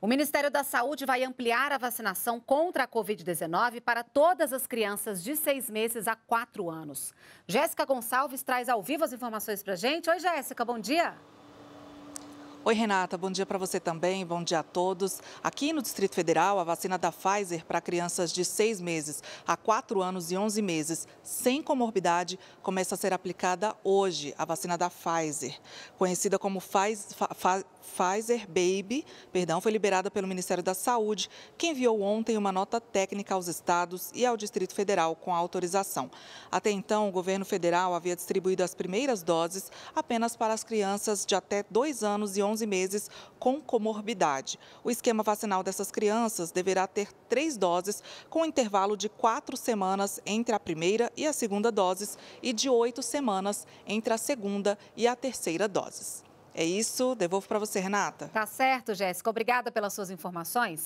O Ministério da Saúde vai ampliar a vacinação contra a Covid-19 para todas as crianças de seis meses a quatro anos. Jéssica Gonçalves traz ao vivo as informações para a gente. Oi, Jéssica, bom dia. Oi, Renata, bom dia para você também, bom dia a todos. Aqui no Distrito Federal, a vacina da Pfizer para crianças de 6 meses a 4 anos e 11 meses sem comorbidade começa a ser aplicada hoje, a vacina da Pfizer, conhecida como Pfizer Baby, perdão, foi liberada pelo Ministério da Saúde, que enviou ontem uma nota técnica aos estados e ao Distrito Federal com a autorização. Até então, o governo federal havia distribuído as primeiras doses apenas para as crianças de até 2 anos e 11 11 meses com comorbidade. O esquema vacinal dessas crianças deverá ter três doses, com intervalo de quatro semanas entre a primeira e a segunda doses e de oito semanas entre a segunda e a terceira doses. É isso, devolvo para você, Renata. Tá certo, Jéssica. Obrigada pelas suas informações.